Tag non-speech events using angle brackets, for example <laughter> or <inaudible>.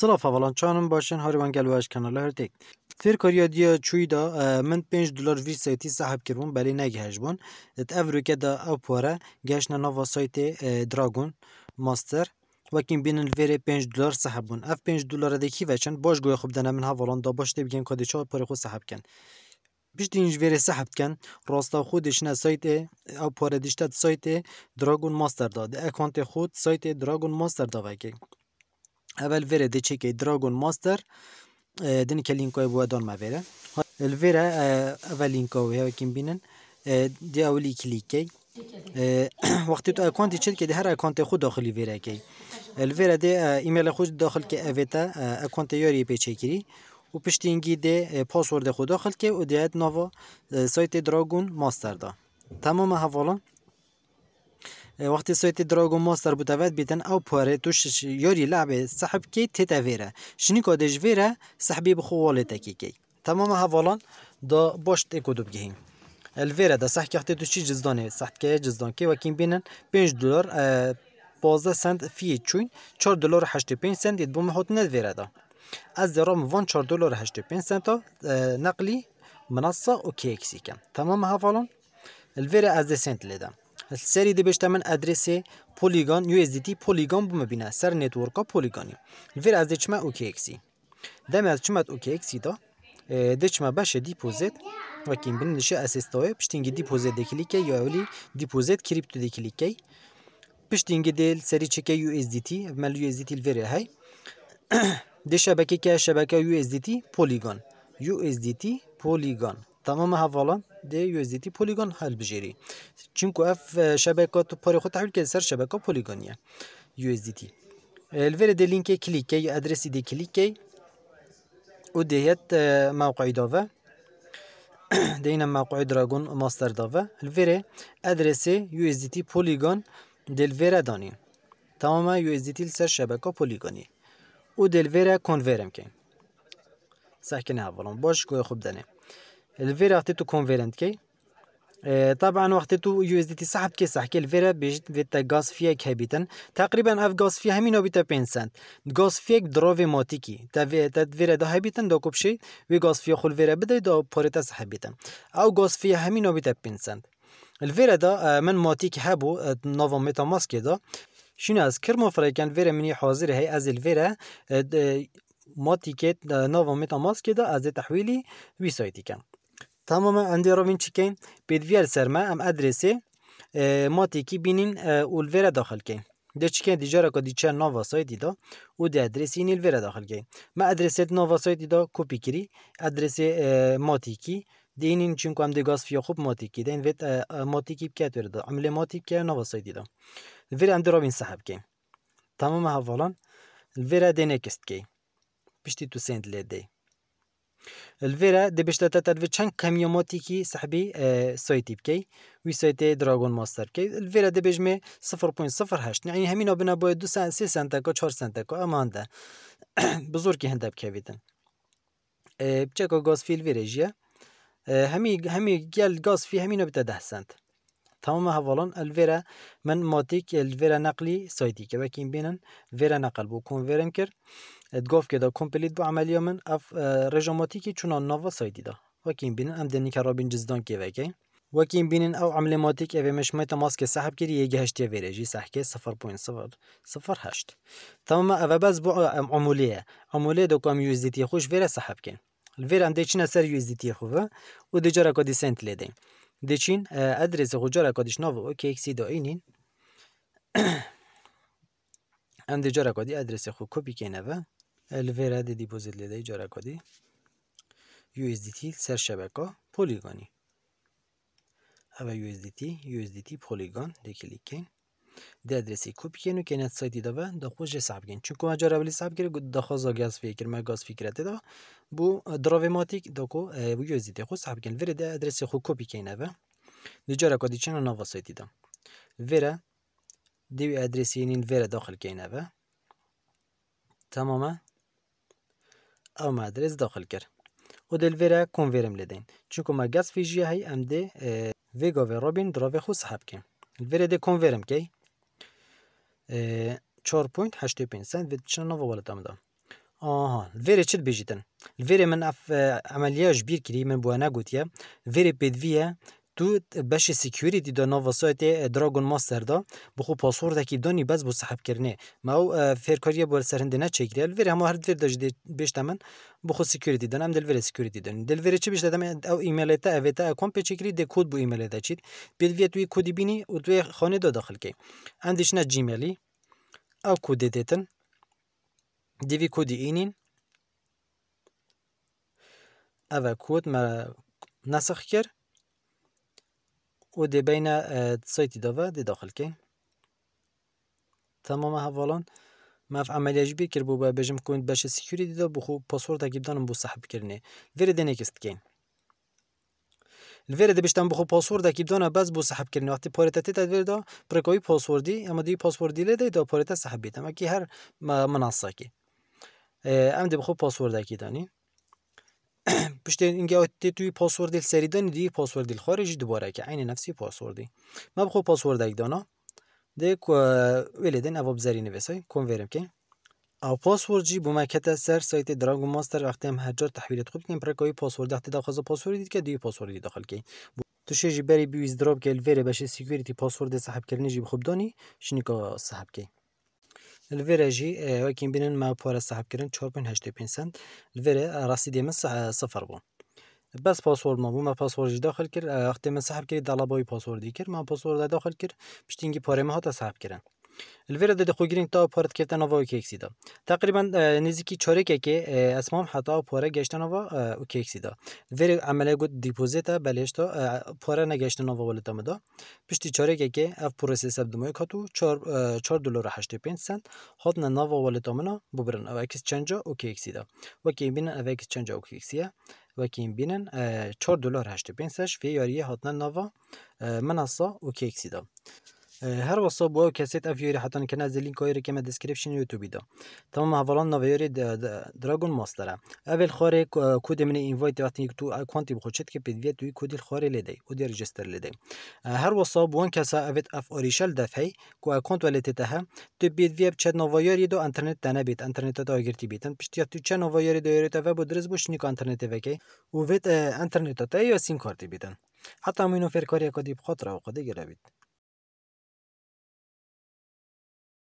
سلاف چون چانم باشین هاری من گلوش هر تک فیر کاریا دیا چوی دا من پنج دلار وی سایتی صاحب کرمون بلی نگه هش بون ات دا او پاره نو و سایت دراگون ماستر وکن بین ویره پنج دلار صاحب بون اف پنج دلار دا کی وچن باش گوی خوب دنه من ها دا باش بگن کادی چه پرخو خو صاحب کن بیش دینج ویره صاحب کن راستا خودش نه سایت او سایت دراگون ماستر داده. خود سایت دراگون ماستر دا وکی اول ویره دی چه که ماستر دن که لینکای بودان ما ویره. الوره اول لینکا و کم بینن دی اولی کلیکی وقتی تو اکانتی چید که دی هر اکانت خود داخلی ویره کی ویره دی ایمیل خود داخل که اویتا اکانت یاری پیچه کری و پشتینگی دی پاسورد خود داخل که و دیت نوا سایت دراگون ماستر دا تمام حوالا وقتی سایت دراگون ماستر بوده بودوت بیتن او پاره توش یاری لعبه صاحب کی تیتا ویره شنی کادش ویره صاحبی بخواله تکی کی تمام حوالان دا باشت اکودو بگهیم الویره دا صح که تو چی جزدانه صح که جزدان که وکیم بینن 5 دلار 15 سنت فی چوین 4 دلار 85 سنت یت بوم هات از درام وان 4 دلار 85 سنت نقلی منصه و کیکسی کن تمام حوالان الویره از سنت لیدم سری دی من ادرس پولیگان یو اس دی تی پولیگان بوم بینه سر نتورکا پولیگانی ویر از دچما اوکی اکسی دم از چمت اوکی اکسی دا دچما باشه دیپوزیت و کیم بین دشه اسستای پشتینگی دیپوزیت دکلیکی یا اولی دیپوزیت کریپتو دکلیکی پشتینگی دل سری چکه یو اس دی تی مل یو اس دی تی های <clears throat> شبکه که شبکه یو اس دی تی پولیگان یو اس دی تی پولیگان تمام هفالان دی یو اس دی پولیگون حل بجیری چونکو اف تو پاری خود تحویل که سر شبکه پولیگونیه یو اس دی تی الفیر دی کلیک كليكي ادريس او كليكي وديت موقع دافا <clears throat> دينا موقع دراجون ماستر دافا الفير ادريس يو اس دی تی بولیغون دلفیرا دانی. تمام يو اس دي تي لسر شبكه بوليغوني ودلفيرا كونفيرم كاين صح باش گوی خوب دنیم الفيرا عطيتو كونفيرنت كي طبعا وقت تو يو اس دي تي صاحب كي صح كي الفيرا بيجت فيتا غاز فيك هابيتن تقريبا اف غاز فيها مين بيتا بين سنت غاز فيك دروفي موتيكي تا في تا فيرا دو هابيتن دو كوبشي وي غاز فيا خول فيرا بدا دو بوريتا صاحبيتا او غاز فيها مين بيتا بين سنت الفيرا دا آه، من موتيك هابو آه، نوفو ميتا ماسك دا شنو از كرمو فريكان فيرا مني حاضر هي از الفيرا موتيكيت نوفو ميتا ماسك دا از تحويلي وي سايتي تمام اندیرو وین چکین بدویل سرما ام ادرسه آه، ماتی کی بینین آه، اولویرا داخل کین د چکین دیجارا کو دیچن نوا سایدی دا او د ادرس این الویرا داخل کین ما ادرسیت نوا سایدی دا کپی کری ادرس آه، ماتی کی دینین چونکو ام د گاز فیا خوب ماتی کی دین ویت ماتی کی بکات ورد عمل ماتی کی نوا سایدی دا ویرا ام درو وین سحب کین تمام حوالان الویرا دینه کست کی پشتی تو سند لیدی الفیرا دی بشتا تتدفی چند كميوماتي كي سحبي اه سايتي بكي وي سويتي دراغون ماستر كي الفيرا دي بجمي 0.08 يعني همينو بنا بو 2 سان 3 سنتكو 4 سنتكو اما هندا بزور كي هندا بكيفيتن اه بچکو غاز في الفيرا جيا همي همي جال غاز في همينو بتا 10 سان تمام هوالان الفيرا من ماتيك الفيرا نقلي سويتي كي بكين بينن فيرا نقل بو كونفيرم كر گفت که دا کمپلیت بو عملیا من اف رجاماتی که چونان نوا سایدی دا وکیم بینن ام دنی که رابین جزدان که وکی وکین بینن او ماتی که اوی مشمه تماس که سحب کری یه هشتی ویریجی سحکه صفر پوین صفر هشت تمام او بز بو عمولیه عمولیه دو کام یوزدیتی خوش ویره سحب کن الویر ام دیچین سر یوزدیتی خوبه و دیجارا کدی سنت لیدین دیچین ادرس خجارا کدیش نو. اوکی اکسی دا اینین ام دیجارا کدی ادرس خو کپی کنه دی دیپوزیت elvera dediği کدی یو icara دی تی سر شبکه پولیگانی اوه یو یو دی تی او دی تی پولیگان دی کلیک کن ده ادرسی کپی کن و کنید سایتی دو دا خوش جه سب کن چون که اجار بلی سب کرد ده خوز گاز فکر ما گاز فکرت دا بو دراوی دراویماتیک دو که دی تی خوش سب کن ویره دی ادرسی خود کپی کن و دی جاره کدی چن و نوا سایتی دا ویره دیوی ادرسی یعنی نین ویره داخل کن و تمامه او مدرس داخل کرد او و دلویره کنویرم لدین که ما گز فیجیه های ام ده ویگا و رابین به خود سحب کن الویره ده کنویرم کی پین سنت و چنه نو ولت آمده آها الویره چید بیجیتن الویره من اف عملیه اش بیر کری من بوانه گوتیه الویره پیدویه تو بش سکیوریتی دا ناو وسایت دراگون ماستر دا بخو پاسور دا کی دانی بز بو سحب کرنه ما او فرکاریه بول سرند نه چگیری الور هم هر دور دجد بش تمن بخو سکیوریتی دان ام دلور سکیوریتی دان دلور چی بش دادم او ایمیل تا او تا کم پی چگیری د کد بو ایمیل دا چید بیل وی توی کد بینی او توی خانه دا داخل کی اندیش نه جیمیلی او کد دیتن دیوی کد اینین او کد ما نسخ کرد ودی بین سیتی دافا دی داخل که تمام هفالان ماف عملیه کر بو با بجم کون باش سیکوریتی دا بخو پاسورد اکید دانم بو صاحب کرنی فیری دینیکست کاین دی بشتم بخو پاسورد اكيد دانم بس بو صحب كرني وقتی پارتا تی تدویر دا برکوی پاسوردی اما دی پاسوردی لدی دا پاریتا صحب بیتم اکی هر منصه کی ام دی بخو پاسورد اکید دانی باش اینکه توی پاسوردیل سریدن دی پاسوردیل خارجی دوباره که عین نفسی پاسوردی ما بخو پاسورد دانا ده ولی ده نواب زری نویسای کنورم که او پاسورد جی بو سر سایت دراگو ماستر وقتی هم تحویل تحویلت خوب کنیم پرکای پاسورد وقتی داخل پاسورد پاسوردی که دوی پاسوردی داخل کی. تو شیجی بری بیویز دراب که الویره بشه سیکوریتی پاسورد صاحب کردنی جی بخوب دانی شنی که صاحب کی. الفيرا جي ولكن بين ما بورا صاحب كرن 4.85 سنت الفيرا راسي ديما صفر بون بس باسورد ما بو ما پاسورد داخل کر اختی من سحب کرد دلا بای پاسوردی کرد ما باسورد داخل باش پشتینگی بوری ما هاتا صاحب کرن الویرا د خوګرین تا پارت کېتن او کېکسیدا تقریبا نزدیکی چورکه که از ما حتا پاره گشتن او کېکسیدا ویر عمله گوت دیپوزیت بلشت پاره نگشتن او ولت مدا پشتی چورکه که اف پروسس دمو کاتو 4 4 دلار 85 سنت هات نه نو ولت منا ببرن او اکس چنجا او کېکسیدا و کې بین او اکس چنجا او و که بینن 4 دلار 85 سش فی هات هاتنه نوا منصا او کېکسیدا هر وصا بو کسیت اف یوری حتان کنه زلین کویری که ما دسکریپشن یوتیوبی دا تمام هفالان نو یوری دراگون ماستره اول خوره کود من اینوایت وقتی تو اکانتی بخوچت که پیدوی توی کود خوره لدی و دی رجستر لدی اه، هر وصا بو کسا اوت اف اوریشل دفعی کو اکانت ولت ته تو پیدوی چت نو یوری دو اینترنت تنه بیت اینترنت تا گرتی بیتن پشتیا تو چ نو یوری دو یوری تا بو درز بوش نیک اینترنت وکی و وت اینترنت اه، تا یا سیم کارتی بیتن حتی مینو فرکاری کدی بخاطر او قدی گرابید